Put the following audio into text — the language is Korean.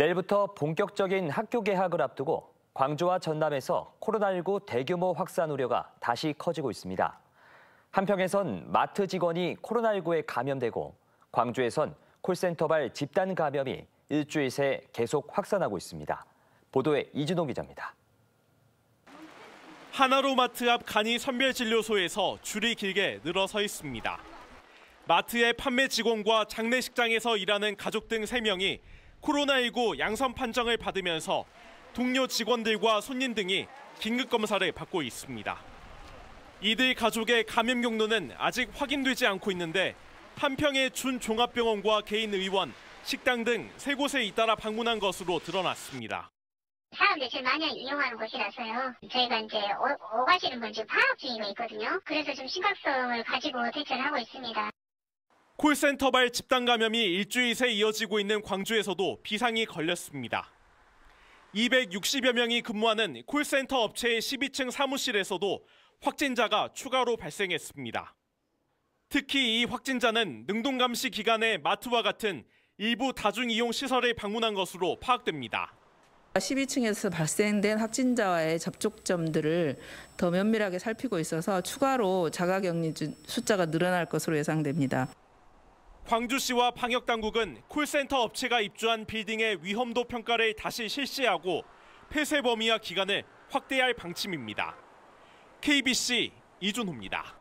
내일부터 본격적인 학교 개학을 앞두고 광주와 전남에서 코로나19 대규모 확산 우려가 다시 커지고 있습니다. 한평에선 마트 직원이 코로나19에 감염되고 광주에선 콜센터발 집단 감염이 일주일 새 계속 확산하고 있습니다. 보도에 이준호 기자입니다. 하나로마트 앞 간이 선별진료소에서 줄이 길게 늘어서 있습니다. 마트의 판매 직원과 장례식장에서 일하는 가족 등 3명이 코로나19 양성 판정을 받으면서 동료 직원들과 손님 등이 긴급 검사를 받고 있습니다. 이들 가족의 감염 경로는 아직 확인되지 않고 있는데 한평의 준종합병원과 개인 의원, 식당 등 세 곳에 잇따라 방문한 것으로 드러났습니다. 사람들이 제일 많이 이용하는 곳이라서요. 저희가 이제 오, 오가시는 분지 파악 중이고 있거든요. 그래서 좀 심각성을 가지고 대처를 하고 있습니다. 콜센터발 집단 감염이 일주일 새 이어지고 있는 광주에서도 비상이 걸렸습니다. 260여 명이 근무하는 콜센터 업체의 12층 사무실에서도 확진자가 추가로 발생했습니다. 특히 이 확진자는 능동감시 기간에 마트와 같은 일부 다중이용 시설을 방문한 것으로 파악됩니다. 12층에서 발생된 확진자와의 접촉점들을 더 면밀하게 살피고 있어서 추가로 자가격리 숫자가 늘어날 것으로 예상됩니다. 광주시와 방역당국은 콜센터 업체가 입주한 빌딩의 위험도 평가를 다시 실시하고 폐쇄 범위와 기간을 확대할 방침입니다. KBC 이준호입니다.